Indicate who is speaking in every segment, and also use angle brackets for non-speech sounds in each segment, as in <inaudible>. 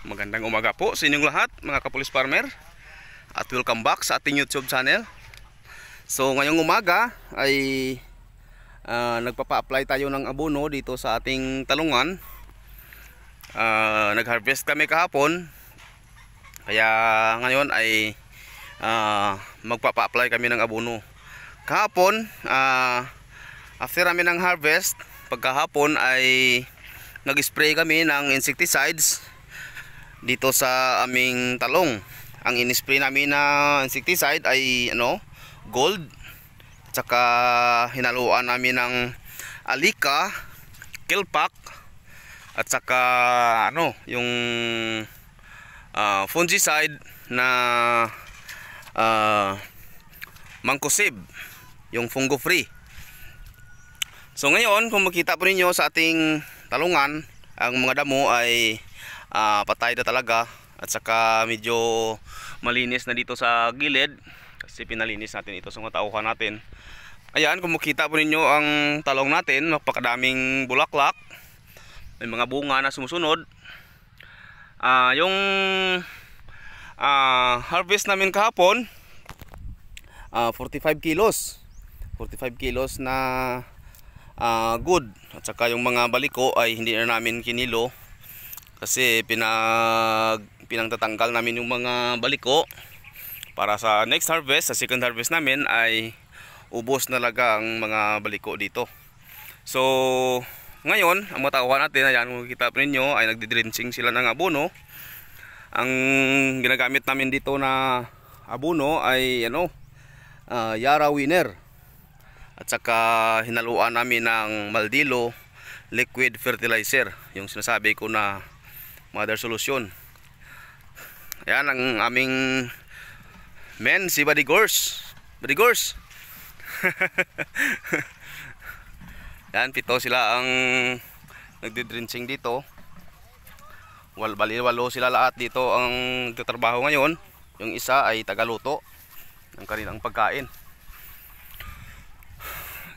Speaker 1: Magandang umaga po sa inyong lahat mga kapulis farmer At welcome back sa ating YouTube channel So ngayong umaga ay uh, nagpapa-apply tayo ng abono dito sa ating talungan uh, Nag-harvest kami kahapon Kaya ngayon ay uh, magpapa-apply kami ng abono Kahapon uh, after namin ng harvest pagkahapon ay nag-spray kami ng insecticides dito sa aming talong. Ang inispray namin na insecticide ay ano, gold. Tsaka hinaluan namin ng alika, kelpak, at saka ano, yung uh, fungicide na uh, mangkosib, yung fungo free. So ngayon, kung makita po ninyo sa ating talungan, ang mga damo ay uh, patay na talaga at saka medyo malinis na dito sa gilid kasi pinalinis natin ito sa mga natin ayan kung makita po ninyo ang talong natin napakadaming bulaklak may mga bunga na sumusunod uh, yung uh, harvest namin kahapon uh, 45 kilos 45 kilos na uh, good at saka yung mga baliko ay hindi na namin kinilo kasi pinag pinangtatanggal namin yung mga baliko para sa next harvest sa second harvest namin ay ubos na laga ang mga baliko dito so ngayon ang matakuha natin ayan kung kita po ninyo ay nagdi-drenching sila ng abono ang ginagamit namin dito na abono ay ano uh, Yara Winner at saka hinaluan namin ng Maldilo liquid fertilizer yung sinasabi ko na mother solution yan ang aming men si body course yan pito sila ang nagdi-drinching dito Wal, bali walo sila lahat dito ang nagtatrabaho ngayon yung isa ay tagaluto ng kanilang pagkain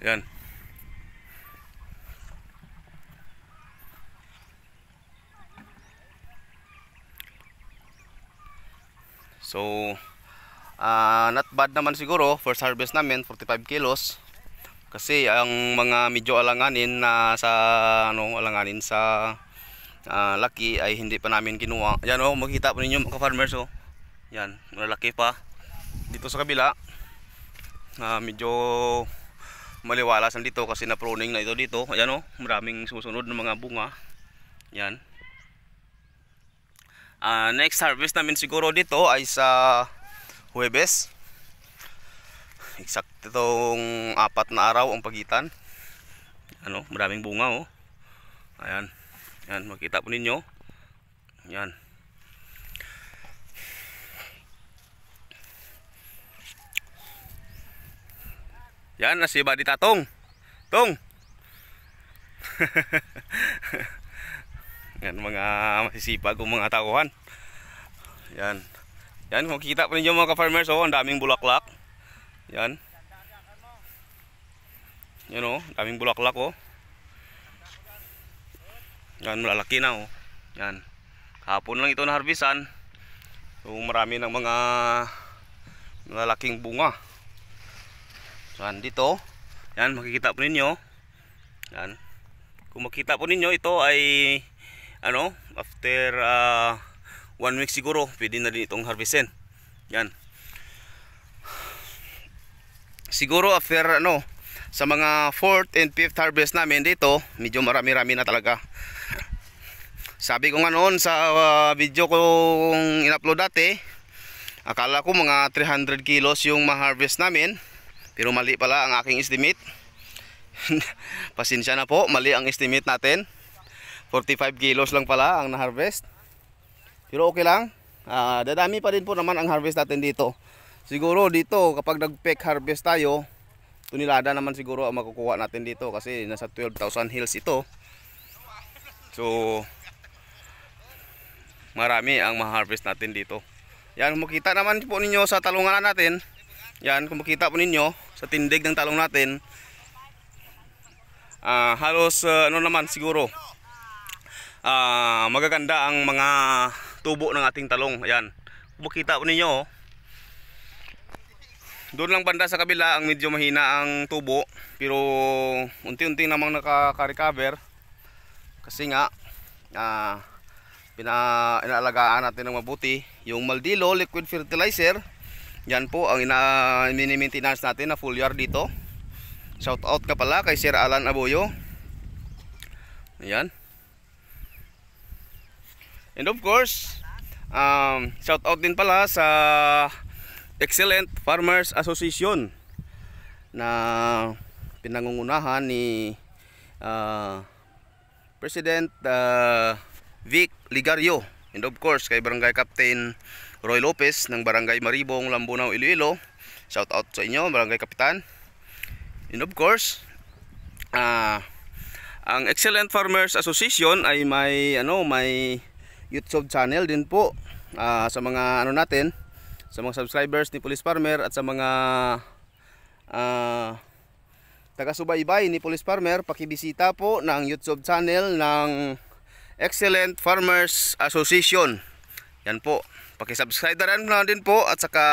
Speaker 1: yan So, uh, not bad naman siguro. First harvest namin, 45 kilos. Kasi ang mga medyo alanganin na sa ano, alanganin sa uh, laki ay hindi pa namin kinuha. Yan oh, makita po ninyo mga farmers oh. Yan, malalaki pa. Dito sa kabila, uh, medyo maliwalas dito kasi na pruning na ito dito. Ayan oh, maraming susunod ng mga bunga. Yan uh, next harvest namin siguro dito ay sa Huwebes eksaktong apat na araw ang pagitan ano maraming bunga oh ayan ayan makita po ninyo ayan yan na si Badi Tatong Tong <laughs> Yan mga masisipag o mga tauhan. Yan. Yan kung kita pa ninyo mga ka-farmers oh, ang daming bulaklak. Yan. Yan oh, daming bulaklak oh. Yan malalaki na oh. Yan. Hapon lang ito na harbisan. So marami ng mga malalaking bunga. Yan dito. Yan makikita po ninyo. Yan. Kung makita po ninyo ito ay ano, after uh, one week siguro, pwede na din itong harvestin. Yan. Siguro after ano, sa mga 4th and 5th harvest namin dito, medyo marami-rami na talaga. Sabi ko nga noon sa uh, video kong inupload dati, akala ko mga 300 kilos yung ma-harvest namin. Pero mali pala ang aking estimate. <laughs> Pasensya na po, mali ang estimate natin. 45 kilos lang pala ang na-harvest. Pero okay lang. Uh, dadami pa rin po naman ang harvest natin dito. Siguro dito kapag nag-peck harvest tayo, tunilada naman siguro ang makukuha natin dito kasi nasa 12,000 hills ito. So marami ang ma-harvest natin dito. Yan, makita naman po ninyo sa talungan natin. Yan, kung makita po ninyo sa tindig ng talong natin, uh, halos uh, ano naman siguro uh, magaganda ang mga tubo ng ating talong. Ayan. Makita po ninyo. Oh. Doon lang banda sa kabila ang medyo mahina ang tubo. Pero unti-unti namang nakaka-recover. Kasi nga, uh, pina inaalagaan natin ng mabuti. Yung Maldilo Liquid Fertilizer. Yan po ang ina mini-maintenance natin na full yard dito. Shout out ka pala kay Sir Alan Aboyo. Ayan. And of course, um, shout out din pala sa Excellent Farmers Association na pinangungunahan ni uh, President uh, Vic Ligario and of course kay Barangay Captain Roy Lopez ng Barangay Maribong, Lambunao, Iloilo. Shout out sa inyo, Barangay Kapitan. And of course, uh, ang Excellent Farmers Association ay may ano, may YouTube channel din po uh, sa mga ano natin, sa mga subscribers ni Police Farmer at sa mga uh, taga-subaybay ni Police Farmer, pakibisita po ng YouTube channel ng Excellent Farmers Association. Yan po. Paki-subscribe na rin, din po at saka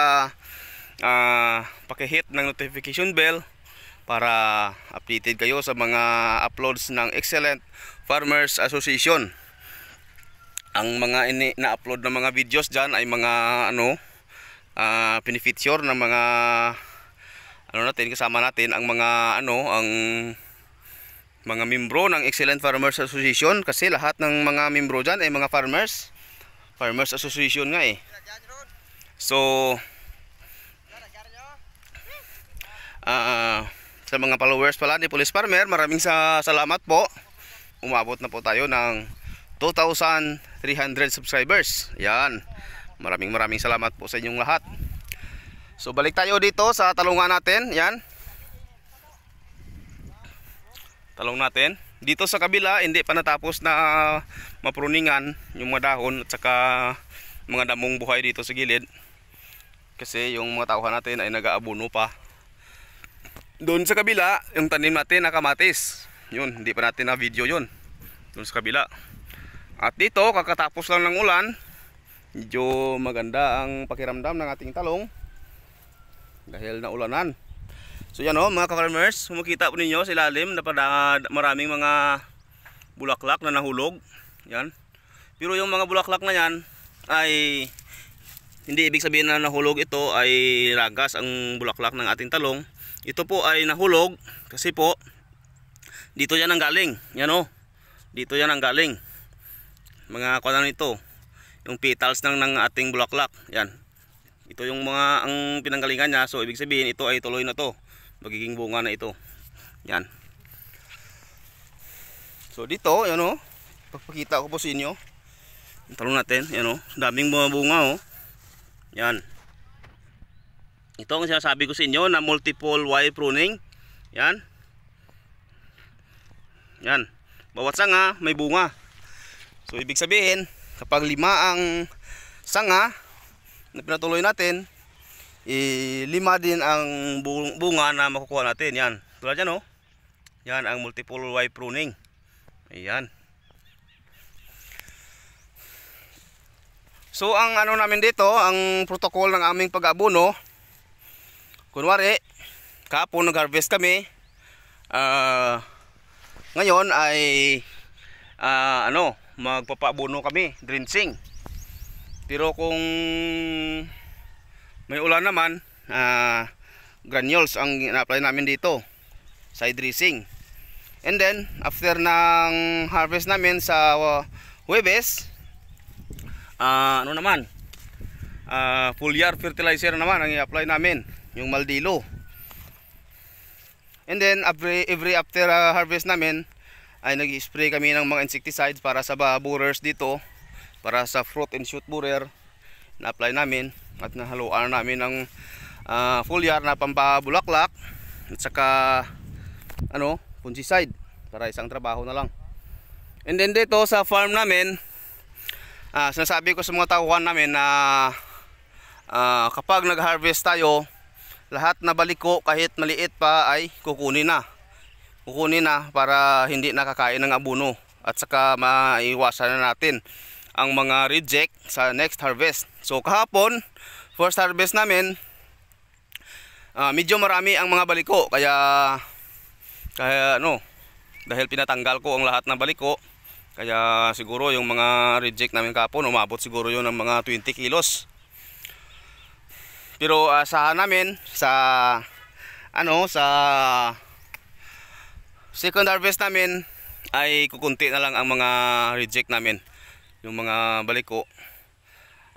Speaker 1: uh, paki-hit ng notification bell para updated kayo sa mga uploads ng Excellent Farmers Association ang mga ini na-upload ng mga videos diyan ay mga ano uh, pinifeature ng mga ano natin kasama natin ang mga ano ang mga membro ng Excellent Farmers Association kasi lahat ng mga membro diyan ay mga farmers Farmers Association nga eh so uh, sa mga followers pala ni Police Farmer maraming sa salamat po umabot na po tayo ng 2,000 300 subscribers. Yan. Maraming maraming salamat po sa inyong lahat. So balik tayo dito sa talungan natin. Yan. Talong natin. Dito sa kabila hindi pa natapos na uh, mapruningan yung mga dahon at saka mga damong buhay dito sa gilid. Kasi yung mga tauhan natin ay nag-aabono pa. Doon sa kabila, yung tanim natin na kamatis Yun, hindi pa natin na video yun. Doon sa kabila. At dito, kakatapos lang ng ulan, medyo maganda ang pakiramdam ng ating talong dahil na ulanan. So yan o, oh, mga ka-farmers, kumikita po ninyo sa ilalim na pada, maraming mga bulaklak na nahulog. Yan. Pero yung mga bulaklak na yan ay hindi ibig sabihin na nahulog ito ay ragas ang bulaklak ng ating talong. Ito po ay nahulog kasi po dito yan ang galing. Yan o. Oh. Dito yan ang galing mga kuwan nito ano yung petals ng, ng ating bulaklak yan ito yung mga ang pinanggalingan niya so ibig sabihin ito ay tuloy na to magiging bunga na ito yan so dito yan o papakita ko po sa inyo talo natin yan o daming mga bunga o yan ito ang sinasabi ko sa inyo na multiple wire pruning yan yan bawat sanga may bunga So ibig sabihin, kapag lima ang sanga na pinatuloy natin, i lima din ang bunga na makukuha natin. Yan. Tulad yan o. Oh. Yan ang multiple Y pruning. Ayan. So ang ano namin dito, ang protocol ng aming pag-abuno, kunwari, kahapon nag-harvest kami, uh, ngayon ay uh, ano, magpapabuno kami, drenching. Pero kung may ulan naman, uh, granules ang ina-apply namin dito, side dressing. And then, after ng harvest namin sa Huwebes, uh, ano naman, uh, full year fertilizer naman ang i-apply namin, yung Maldilo. And then, every, every after uh, harvest namin, ay nag-spray kami ng mga insecticides para sa borers dito para sa fruit and shoot borer na-apply namin at nahaluan namin ng uh, foliar na pambabulaklak at saka ano, fungicide para isang trabaho na lang and then dito sa farm namin uh, sinasabi ko sa mga tauhan namin na uh, kapag nag-harvest tayo lahat na baliko kahit maliit pa ay kukunin na kukunin na para hindi nakakain ng abuno at saka maiwasan na natin ang mga reject sa next harvest. So kahapon, first harvest namin, uh, medyo marami ang mga baliko kaya kaya ano, dahil pinatanggal ko ang lahat ng baliko, kaya siguro yung mga reject namin kahapon umabot siguro yun ng mga 20 kilos. Pero asahan ah, uh, namin sa ano sa second harvest namin ay kukunti na lang ang mga reject namin yung mga baliko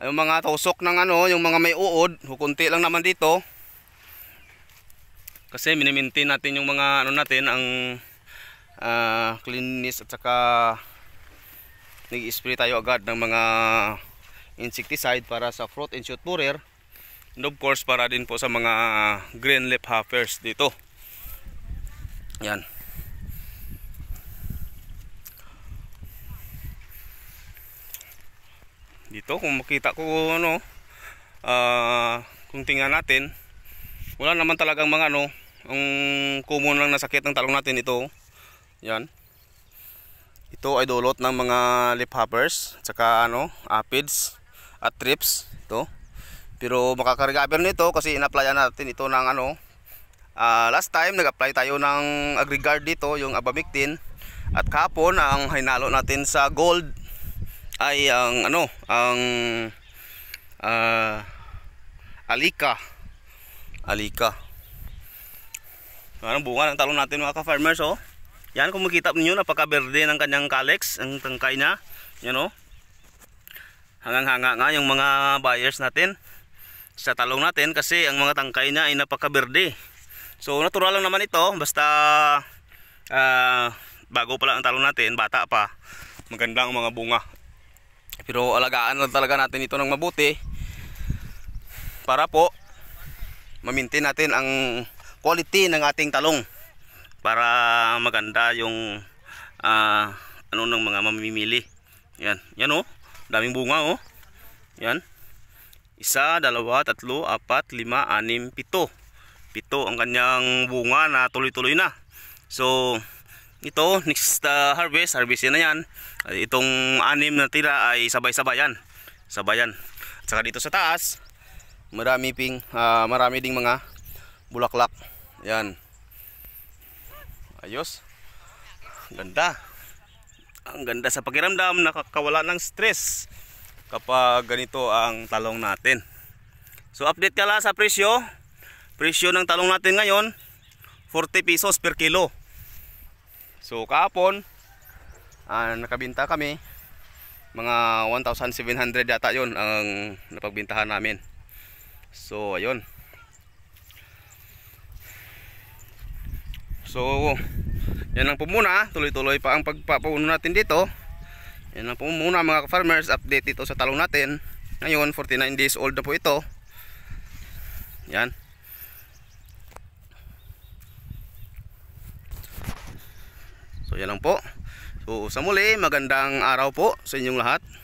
Speaker 1: yung mga tusok ng ano yung mga may uod kukunti lang naman dito kasi minimaintain natin yung mga ano natin ang uh, cleanness at saka nag-spray tayo agad ng mga insecticide para sa fruit and shoot borer and of course para din po sa mga ah, green leaf hoppers dito yan dito kung makita ko ano uh, ah, kung tingnan natin wala naman talagang mga ano ang common lang nasakit ng talong natin ito yan ito ay dulot ng mga lip hoppers tsaka ano aphids at trips ito pero makakarigabir nito kasi inaplyan natin ito ng ano uh, last time nag-apply tayo ng agrigard dito yung abamictin at kapon ang hinalo natin sa gold ay ang ano ang uh, alika alika ano bunga ng talong natin mga ka-farmers oh yan kung makita niyo napaka-berde ng kanyang kalex ang tangkay niya yan oh hangang-hanga nga yung mga buyers natin sa talong natin kasi ang mga tangkay niya ay napaka-berde so natural lang naman ito basta uh, bago pa lang ang talong natin bata pa maganda ang mga bunga pero alagaan lang talaga natin ito ng mabuti para po mamintin natin ang quality ng ating talong para maganda yung uh, ano ng mga mamimili yan, yan o, oh. daming bunga o oh. yan isa, dalawa, tatlo, apat, lima, anim, pito pito ang kanyang bunga na tuloy-tuloy na so ito next uh, harvest harvest na yan itong anim na tira ay sabay sabay yan sabay yan at saka dito sa taas marami ping uh, marami ding mga bulaklak yan ayos ganda ang ganda sa pakiramdam nakakawala ng stress kapag ganito ang talong natin so update ka lang sa presyo presyo ng talong natin ngayon 40 pesos per kilo So kapon uh, ah, nakabinta kami mga 1,700 yata yon ang napagbintahan namin. So ayun. So yan lang po muna, tuloy-tuloy pa ang pagpapauno natin dito. Yan lang po muna mga farmers, update dito sa talong natin. Ngayon 49 days old na po ito. Yan. So yan lang po. So sa muli, magandang araw po sa inyong lahat.